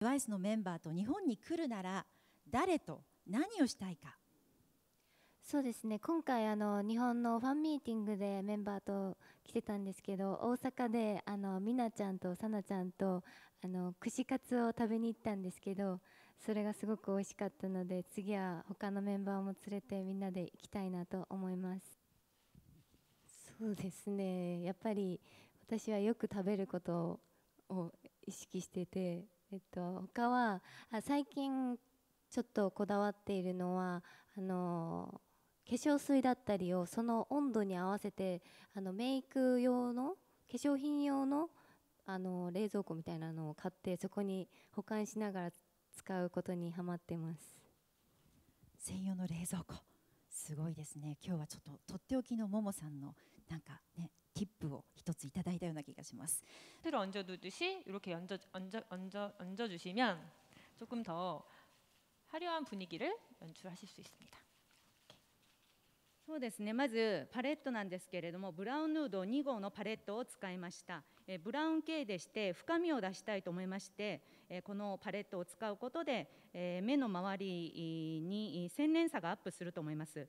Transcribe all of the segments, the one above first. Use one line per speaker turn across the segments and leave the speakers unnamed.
TWICE のメンバーと日本に来るなら誰と何をしたいかそうですね今回あの日本のファンミーティングでメンバー
と来てたんですけど大阪であの美奈ちゃんとさなちゃんとあの串カツを食べに行ったんですけどそれがすごく美味しかったので次は他のメンバーも連れてみんなで行きたいなと思いますそうですねやっぱり私はよく食べることを意識しててえっと、他はあ最近ちょっとこだわっているのはあの化粧水だったりをその温度に合わせてあのメイク用の化粧品用のあの冷蔵庫みたいなのを買ってそこに保管しながら使うことにはまってます
専用の冷蔵庫すごいですね今日はちょっととっておきのももさんのなんかね切符を一ついただいたような気がします。
새로얹어두듯이이렇게얹어얹어얹어얹어주시면조금더화려한분위기를연출하실수있습니다
そうですねまずパレットなんですけれどもブラウンヌード2号のパレットを使いましたえブラウン系でして深みを出したいと思いましてえこのパレットを使うことでえ目の周りに洗練さがアップすると思います。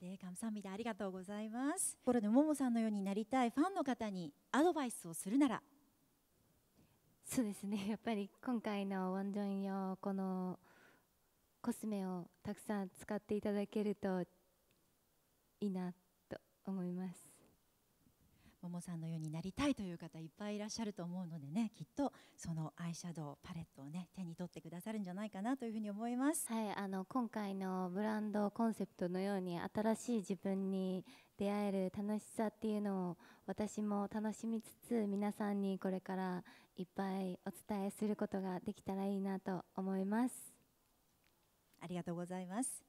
ね、감사합니 다。 ありがとうございます。ところさんのようになりたいファンの方にアドバイスをするなら。そうですね。やっぱり今回のワンジョン用このコスメ
をたくさん使っていただけるといいなと思いま
す。もさんのようになりたいという方いっぱいいらっしゃると思うのでねきっとそのアイシャドウパレットをね手に取ってくださるんじゃないかなというふうに思います。はい、あの
今回のブランドコンセプトのように新しい自分に出会える楽しさっていうのを私も楽しみつつ皆さんにこれからいっぱいお伝えすることができたらいいなと思います。
ありがとうございます。